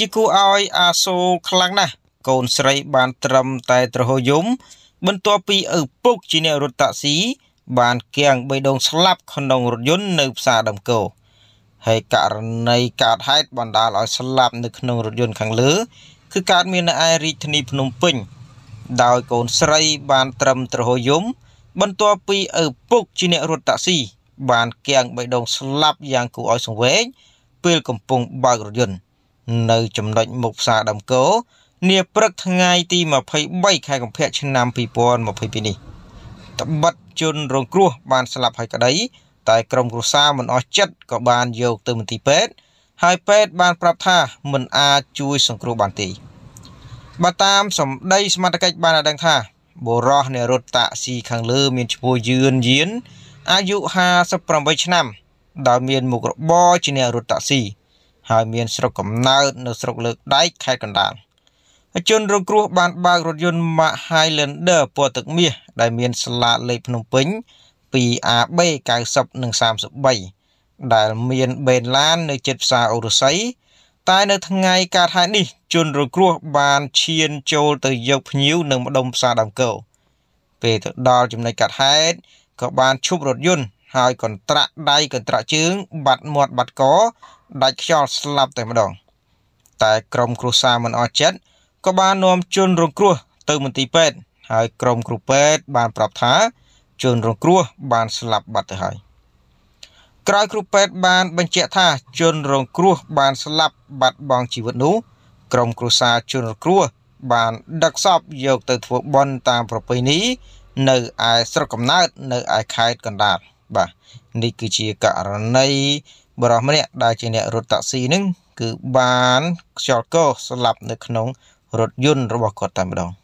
ជាគូឲ្យអាសូរខ្លាំងណាស់កូនស្រី បានត្រឹមតែត្រហោយំបន្ទាប់ពីឪពុកជាអ្នករត់តាក់ស៊ីបានគាំងបីដង ស្លាប់ក្នុងរថយន្តនៅផ្សារដំកោហើយករណីកើតហេតុបណ្ដាលឲ្យស្លាប់នៅក្នុងរថយន្តខាងលើគឺកើតមាននៅឯរាជធានីភ្នំពេញដោយកូនស្រីបានត្រឹមត្រហោយំបន្ទាប់ពីឪពុកជាអ្នករត់តាក់ស៊ីបានគាំងបីដងស្លាប់យ៉ាងគួរឲ្យសង្វេគពេលកំពុងបើករថយន្តនៅចំណុចមុខផ្សារដើមគោនាព្រឹកថ្ងៃទី23ខែកុម្ភៈឆ្នាំ2022នេះត្បិតជនរងគ្រោះបានស្លាប់ហើយក្តី តែក្រុមគ្រួសារមិនអស់ចិត្តក៏បានយកទៅមន្ទីរពេទ្យហើយពេទ្យបានប្រាប់ថាមិនអាចជួយសង្គ្រោះបានទេបើតាមសម្ដី សមត្ថកិច្ចបានឲ្យដឹងថាបុរសនៃរថតាក់ស៊ីខាងលើមានឈ្មោះយឿនយៀនអាយុ58ឆ្នាំដែលមានមុខរបរជាអ្នករថតាក់ស៊ីហើយមានស្រុកកំណើតនៅស្រុកលើកដែកខេត្តកណ្ដាលជនរងគ្រោះបានបើករថយន្ត Mack Highlander ពណ៌ទឹកមាសដែលមានស្លាកលេខភ្នំពេញ 2AB 90និង33ដែលមានបេនឡាននៅជិតផ្សារអូរស័យតែនៅថ្ងៃកើតហេតុនេះ ជនរងគ្រោះបានឈានចូលទៅយកភ្ញៀវនៅម្ដុំផ្សារដើមកោពេលទៅដល់ចំណុចកើតហេតុក៏បានឈប់រថយន្តហើយកន្ត្រាក់ដៃកន្ត្រាក់ជើង បាត់មាត់បាត់កដាច់ខ្យល់ស្លាប់តែម្ដងតែក្រុមគ្រួសារមិនអស់ចិត្តក៏បាននាំជនរងគ្រោះទៅមន្ទីរពេទ្យហើយក្រុមគ្រូពេទ្យបានប្រាប់ថាជនរងគ្រោះបានស្លាប់បាត់ទៅហើយក្រោយគ្រូពេទ្យបានបញ្ជាក់ថាជនរងគ្រោះបានស្លាប់បាត់បង់ជីវិតនោះ ក្រុមគ្រួសារជនរងគ្រោះបានដឹកសពយកទៅ ធ្វើបុណ្យតាមប្រពៃណីនៅឯស្រុកកំណើត នៅឯខេត្តកណ្ដាលបាទនេះគឺជាករណីបរោះម្នាក់ដែលជាអ្នករត់តាក់ស៊ីនឹងគឺបានខ្យល់កោស្លាប់នៅក្នុងរថយន្តរបស់គាត់តែម្ដង។